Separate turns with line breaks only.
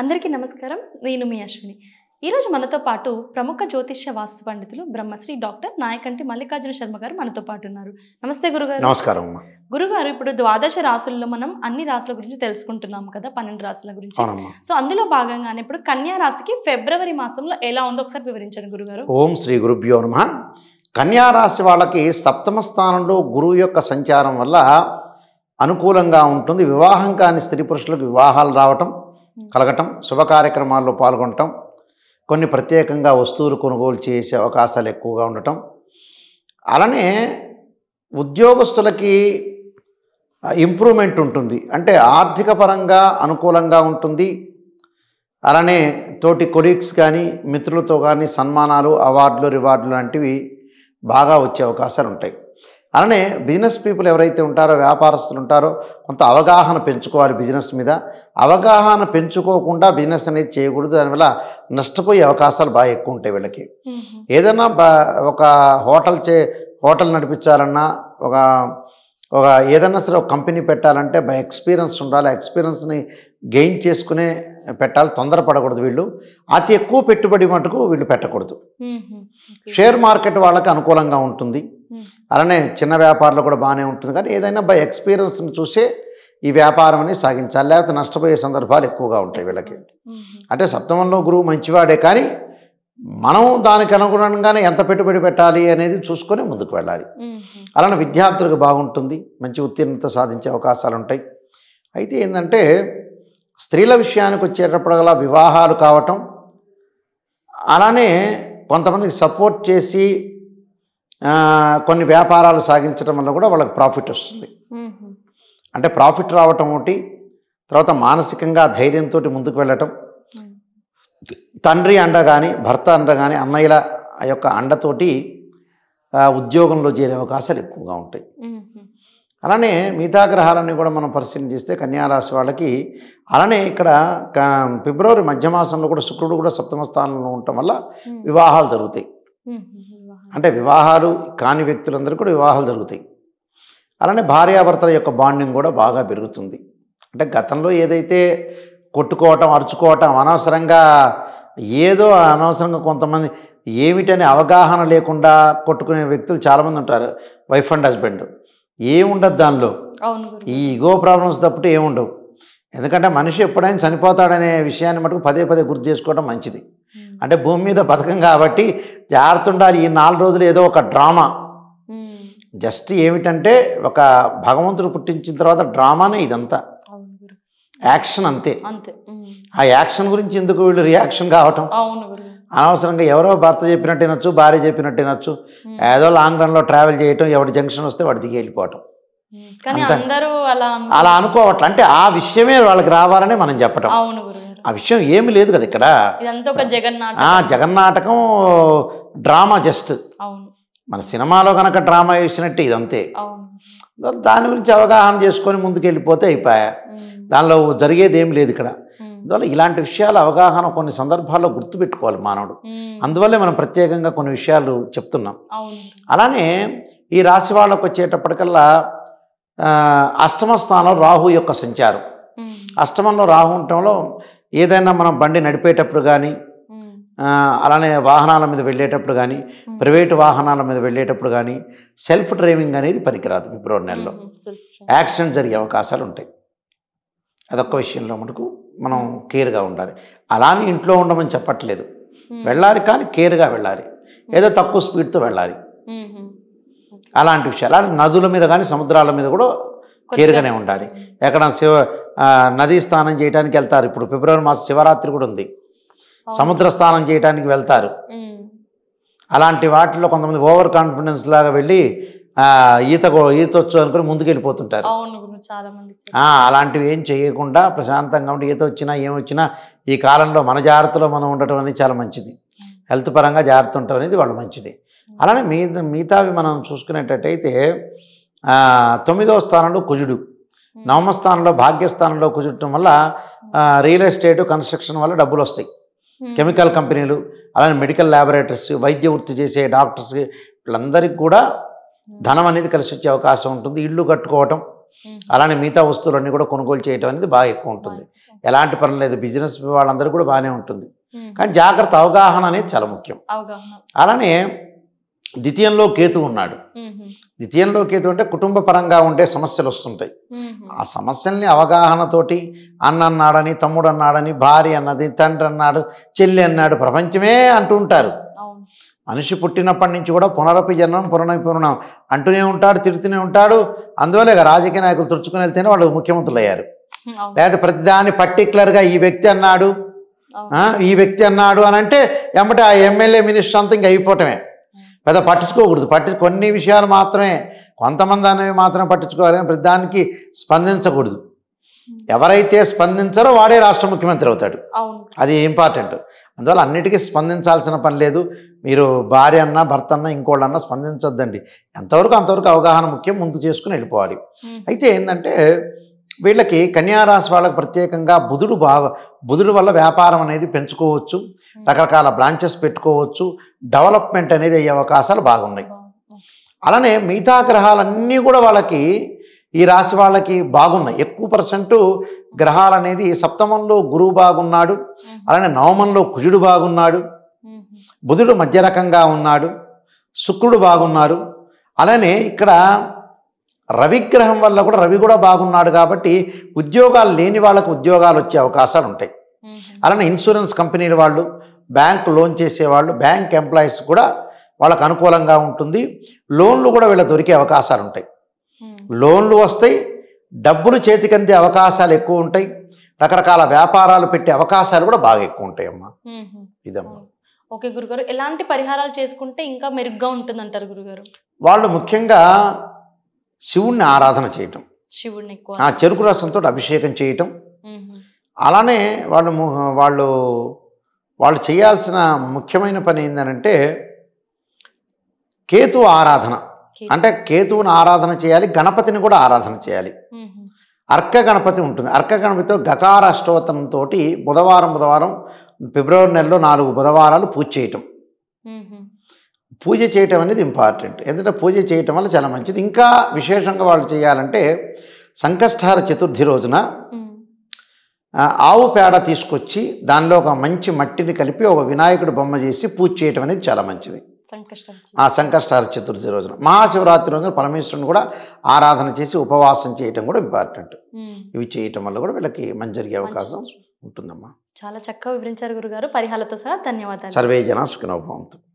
అందరికీ నమస్కారం నేను మీ అశ్విని ఈరోజు మనతో పాటు ప్రముఖ జ్యోతిష్య వాస్తు పండితులు బ్రహ్మశ్రీ డాక్టర్ నాయకంటి మల్లికార్జున శర్మ గారు మనతో పాటు ఉన్నారు నమస్తే గురుగారు నమస్కారం గురుగారు ఇప్పుడు ద్వాదశ రాసుల్లో మనం అన్ని రాసుల గురించి తెలుసుకుంటున్నాం కదా పన్నెండు రాసుల గురించి సో అందులో భాగంగానే ఇప్పుడు కన్యా రాశికి ఫిబ్రవరి మాసంలో ఎలా ఉందో ఒకసారి వివరించండి గురుగారు ఓం శ్రీ గురుభ్యో నమ కన్యా రాశి వాళ్ళకి సప్తమ స్థానంలో గురువు యొక్క సంచారం వల్ల అనుకూలంగా ఉంటుంది వివాహం కాని స్త్రీ పురుషులకు వివాహాలు రావటం కలగటం శుభ కార్యక్రమాల్లో పాల్గొనటం కొన్ని ప్రత్యేకంగా వస్తువులు కొనుగోలు చేసే అవకాశాలు ఎక్కువగా ఉండటం అలానే ఉద్యోగస్తులకి ఇంప్రూవ్మెంట్ ఉంటుంది అంటే ఆర్థిక పరంగా అనుకూలంగా ఉంటుంది అలానే తోటి కొలీగ్స్ కానీ మిత్రులతో కానీ సన్మానాలు అవార్డులు రివార్డులు లాంటివి బాగా వచ్చే అవకాశాలు ఉంటాయి అలానే బిజినెస్ పీపుల్ ఎవరైతే ఉంటారో వ్యాపారస్తులు ఉంటారో కొంత అవగాహన పెంచుకోవాలి బిజినెస్ మీద అవగాహన పెంచుకోకుండా బిజినెస్ అనేది చేయకూడదు దానివల్ల నష్టపోయే అవకాశాలు బాగా ఎక్కువ ఉంటాయి వీళ్ళకి ఏదైనా ఒక హోటల్ చే హోటల్ నడిపించాలన్నా ఒక ఒక ఏదైనా సరే ఒక కంపెనీ పెట్టాలంటే బై ఎక్స్పీరియన్స్ ఉండాలి ఎక్స్పీరియన్స్ని గెయిన్ చేసుకునే పెట్టాలి తొందరపడకూడదు వీళ్ళు అతి ఎక్కువ పెట్టుబడి మటుకు వీళ్ళు పెట్టకూడదు షేర్ మార్కెట్ వాళ్ళకి అనుకూలంగా ఉంటుంది Hmm. అలానే చిన్న వ్యాపారంలో కూడా బాగానే ఉంటుంది కానీ ఏదైనా బై ఎక్స్పీరియన్స్ని చూసే ఈ వ్యాపారం అని సాగించాలి లేకపోతే నష్టపోయే సందర్భాలు ఎక్కువగా ఉంటాయి వీళ్ళకి hmm. అంటే సప్తమంలో గురువు మంచివాడే కానీ మనం దానికి అనుగుణంగానే ఎంత పెట్టుబడి పెట్టాలి అనేది చూసుకొని ముందుకు వెళ్ళాలి hmm. అలానే విద్యార్థులకు బాగుంటుంది మంచి ఉత్తీర్ణత సాధించే అవకాశాలు ఉంటాయి అయితే ఏంటంటే స్త్రీల విషయానికి వచ్చేటప్పుడల్లా వివాహాలు కావటం అలానే కొంతమందికి సపోర్ట్ చేసి కొన్ని వ్యాపారాలు సాగించడం వల్ల కూడా వాళ్ళకి ప్రాఫిట్ వస్తుంది అంటే ప్రాఫిట్ రావటం ఒకటి తర్వాత మానసికంగా ధైర్యంతో ముందుకు వెళ్ళటం తండ్రి అండ కానీ భర్త అండ కానీ అన్నయ్యల యొక్క అండతోటి ఉద్యోగంలో చేరే అవకాశాలు ఎక్కువగా ఉంటాయి అలానే మిగతా గ్రహాలన్నీ కూడా మనం పరిశీలన చేస్తే కన్యారాశి వాళ్ళకి అలానే ఇక్కడ ఫిబ్రవరి మధ్య మాసంలో కూడా శుక్రుడు కూడా సప్తమ స్థానంలో ఉండటం వల్ల వివాహాలు జరుగుతాయి అంటే వివాహాలు కాని వ్యక్తులందరూ కూడా వివాహాలు జరుగుతాయి అలానే భార్యాభర్తల యొక్క బాండింగ్ కూడా బాగా పెరుగుతుంది అంటే గతంలో ఏదైతే కొట్టుకోవటం అరుచుకోవటం అనవసరంగా ఏదో అనవసరంగా కొంతమంది ఏమిటనే అవగాహన లేకుండా కొట్టుకునే వ్యక్తులు చాలామంది ఉంటారు వైఫ్ అండ్ హస్బెండ్ ఏముండదు దానిలో ఈ ఈగో ప్రాబ్లమ్స్ తప్పితే ఏముండవు ఎందుకంటే మనిషి ఎప్పుడైనా చనిపోతాడనే విషయాన్ని మటుకు పదే పదే గుర్తు చేసుకోవడం మంచిది Hmm. అంటే భూమి మీద బతకం కాబట్టి జాగ్రత్త ఉండాలి ఈ నాలుగు రోజులు ఏదో ఒక డ్రామా hmm. జస్ట్ ఏమిటంటే ఒక భగవంతుడు పుట్టించిన తర్వాత డ్రామానే ఇదంతా యాక్షన్ అంతే hmm. ఆ యాక్షన్ గురించి ఎందుకు వీళ్ళు రియాక్షన్ కావటం అనవసరంగా ఎవరో భర్త చెప్పినట్టు వినొచ్చు భార్య చెప్పినట్టు వినొచ్చు ఏదో లాంగ్ రన్లో ట్రావెల్ చేయటం ఎవరి జంక్షన్ వస్తే వాడు దిగి వెళ్ళిపోవటం అలా అనుకోవట్లే అంటే ఆ విషయమే వాళ్ళకి రావాలని మనం చెప్పటం ఆ విషయం ఏమి లేదు కదా ఇక్కడ జగన్నాటకం డ్రామా జస్ట్ మన సినిమాలో కనుక డ్రామా వేసినట్టు ఇదంతే దాని గురించి అవగాహన చేసుకొని ముందుకెళ్ళిపోతే అయిపోయా దానిలో జరిగేది ఏమి లేదు ఇక్కడ అందువల్ల ఇలాంటి విషయాలు అవగాహన కొన్ని సందర్భాల్లో గుర్తుపెట్టుకోవాలి మానవుడు అందువల్లే మనం ప్రత్యేకంగా కొన్ని విషయాలు చెప్తున్నాం అలానే ఈ రాశి వాళ్ళకు వచ్చేటప్పటికల్లా అష్టమ స్థానం రాహు యొక్క సంచారం అష్టమంలో రాహు ఉండటంలో ఏదైనా మనం బండి నడిపేటప్పుడు కానీ అలానే వాహనాల మీద వెళ్ళేటప్పుడు కానీ ప్రైవేటు వాహనాల మీద వెళ్ళేటప్పుడు కానీ సెల్ఫ్ డ్రైవింగ్ అనేది పనికిరాదు ఫిబ్రవరి నెలలో యాక్సిడెంట్ జరిగే అవకాశాలు ఉంటాయి అదొక్క విషయంలో మనకు మనం కేర్గా ఉండాలి అలానే ఇంట్లో ఉండమని చెప్పట్లేదు వెళ్ళాలి కానీ కేర్గా వెళ్ళాలి ఏదో తక్కువ స్పీడ్తో వెళ్ళాలి అలాంటి విషయాలు నదుల మీద కానీ సముద్రాల మీద కూడా కేరుగానే ఉండాలి ఎక్కడ శివ నదీ స్నానం చేయడానికి వెళ్తారు ఇప్పుడు ఫిబ్రవరి మాసం శివరాత్రి కూడా ఉంది సముద్ర స్నానం చేయడానికి వెళ్తారు అలాంటి వాటిలో కొంతమంది ఓవర్ కాన్ఫిడెన్స్ లాగా వెళ్ళి ఈత వచ్చు అనుకుని ముందుకెళ్ళిపోతుంటారు అలాంటివి ఏం చేయకుండా ప్రశాంతంగా ఉండి ఈత వచ్చినా ఏమొచ్చినా ఈ కాలంలో మన జాగ్రత్తలో మనం ఉండటం అనేది చాలా మంచిది హెల్త్ పరంగా జాగ్రత్త ఉండటం అనేది వాళ్ళు మంచిది అలానే మీ మిగతావి మనం చూసుకునేటట్టయితే తొమ్మిదవ స్థానంలో కుజుడు నవమ స్థానంలో భాగ్యస్థానంలో కుజుడటం వల్ల రియల్ ఎస్టేట్ కన్స్ట్రక్షన్ వల్ల డబ్బులు వస్తాయి కెమికల్ కంపెనీలు అలానే మెడికల్ ల్యాబొరేటరీస్ వైద్య వృత్తి చేసే డాక్టర్స్ వీళ్ళందరికీ కూడా ధనం అనేది కలిసి వచ్చే అవకాశం ఉంటుంది ఇళ్ళు కట్టుకోవటం అలానే మిగతా వస్తువులన్నీ కూడా కొనుగోలు చేయటం అనేది బాగా ఎక్కువ ఉంటుంది ఎలాంటి పని లేదు బిజినెస్ వాళ్ళందరూ కూడా బాగానే ఉంటుంది కానీ జాగ్రత్త అవగాహన అనేది చాలా ముఖ్యం అలానే ద్వితీయంలో కేతు ఉన్నాడు ద్వితీయంలో కేతు అంటే కుటుంబ పరంగా ఉండే సమస్యలు వస్తుంటాయి ఆ సమస్యల్ని అవగాహనతోటి అన్న అన్నాడని తమ్ముడు అన్నాడని భార్య అన్నది తండ్రి అన్నాడు చెల్లి అన్నాడు ప్రపంచమే అంటూ ఉంటారు మనిషి పుట్టినప్పటి నుంచి కూడా పునరపి జన్మం పునరపురణం అంటూనే ఉంటాడు తిడుతూనే ఉంటాడు అందువల్ల రాజకీయ నాయకులు తుడుచుకుని వెళ్తేనే వాళ్ళు ముఖ్యమంత్రులు అయ్యారు లేదా ప్రతిదాన్ని పర్టికులర్గా ఈ వ్యక్తి అన్నాడు ఈ వ్యక్తి అన్నాడు అని అంటే వెంబటి ఆ ఎమ్మెల్యే మినిస్టర్ అంతా ఇంక అయిపోవటమే పెద్ద పట్టించుకోకూడదు పట్టి కొన్ని విషయాలు మాత్రమే కొంతమంది అనేవి మాత్రమే పట్టించుకోవాలి ప్రతి ప్రతిదానికి స్పందించకూడదు ఎవరైతే స్పందించారో వాడే రాష్ట్ర ముఖ్యమంత్రి అవుతాడు అది ఇంపార్టెంట్ అందువల్ల అన్నిటికీ స్పందించాల్సిన పని లేదు మీరు భార్య అన్నా భర్త అన్నా ఇంకోళ్ళన్నా స్పందించొద్దండి ఎంతవరకు అంతవరకు అవగాహన ముఖ్యం ముందు చేసుకుని వెళ్ళిపోవాలి అయితే ఏంటంటే వీళ్ళకి కన్యారాశి వాళ్ళకి ప్రత్యేకంగా బుధుడు బాగా బుధుడు వల్ల వ్యాపారం అనేది పెంచుకోవచ్చు hmm. రకరకాల బ్రాంచెస్ పెట్టుకోవచ్చు డెవలప్మెంట్ అనేది అయ్యే అవకాశాలు బాగున్నాయి అలానే మిగతా గ్రహాలన్నీ కూడా వాళ్ళకి ఈ రాశి వాళ్ళకి బాగున్నాయి ఎక్కువ పర్సెంటు గ్రహాలు అనేది సప్తమంలో గురువు బాగున్నాడు hmm. అలానే నవమంలో కుజుడు బాగున్నాడు hmm. బుధుడు మధ్య రకంగా ఉన్నాడు శుక్రుడు బాగున్నారు అలానే ఇక్కడ రవిగ్రహం వల్ల కూడా రవి కూడా బాగున్నాడు కాబట్టి ఉద్యోగాలు లేని వాళ్ళకు ఉద్యోగాలు వచ్చే అవకాశాలు ఉంటాయి అలానే ఇన్సూరెన్స్ కంపెనీల వాళ్ళు బ్యాంక్ లోన్ చేసేవాళ్ళు బ్యాంక్ ఎంప్లాయీస్ కూడా వాళ్ళకు అనుకూలంగా ఉంటుంది లోన్లు కూడా వీళ్ళ దొరికే అవకాశాలు ఉంటాయి లోన్లు వస్తాయి డబ్బులు చేతికి అందే అవకాశాలు ఎక్కువ ఉంటాయి రకరకాల వ్యాపారాలు పెట్టే అవకాశాలు కూడా బాగా ఎక్కువ ఉంటాయి అమ్మా ఇదమ్మా ఓకే గురుగారు ఎలాంటి పరిహారాలు చేసుకుంటే ఇంకా మెరుగ్గా ఉంటుంది అంటారు గురుగారు వాళ్ళు ముఖ్యంగా శివుణ్ణి ఆరాధన చేయటం శివుణ్ణి ఆ చెరుకు రసంతో అభిషేకం చేయటం అలానే వాళ్ళు వాళ్ళు వాళ్ళు చేయాల్సిన ముఖ్యమైన పని ఏంటంటే కేతు ఆరాధన అంటే కేతువుని ఆరాధన చేయాలి గణపతిని కూడా ఆరాధన చేయాలి అర్క గణపతి ఉంటుంది అర్క గణపతితో గకార అష్టోత్తరంతో బుధవారం బుధవారం ఫిబ్రవరి నెలలో నాలుగు బుధవారాలు పూజ చేయటం పూజ చేయటం అనేది ఇంపార్టెంట్ ఎందుకంటే పూజ చేయటం వల్ల చాలా మంచిది ఇంకా విశేషంగా వాళ్ళు చేయాలంటే సంకష్టార చతుర్థి రోజున ఆవు పేడ తీసుకొచ్చి దానిలో ఒక మంచి మట్టిని కలిపి ఒక వినాయకుడు బొమ్మ చేసి పూజ చేయటం అనేది చాలా మంచిది ఆ సంకష్టార చతుర్థి రోజున మహాశివరాత్రి రోజున పరమేశ్వరుని కూడా ఆరాధన చేసి ఉపవాసం చేయటం కూడా ఇంపార్టెంట్ ఇవి చేయటం వల్ల కూడా వీళ్ళకి మంచి జరిగే అవకాశం ఉంటుందమ్మా చాలా చక్కగా వివరించారు గురుగారు పరిహారతో సహా ధన్యవాదాలు సర్వే జన సుఖినోభవంతు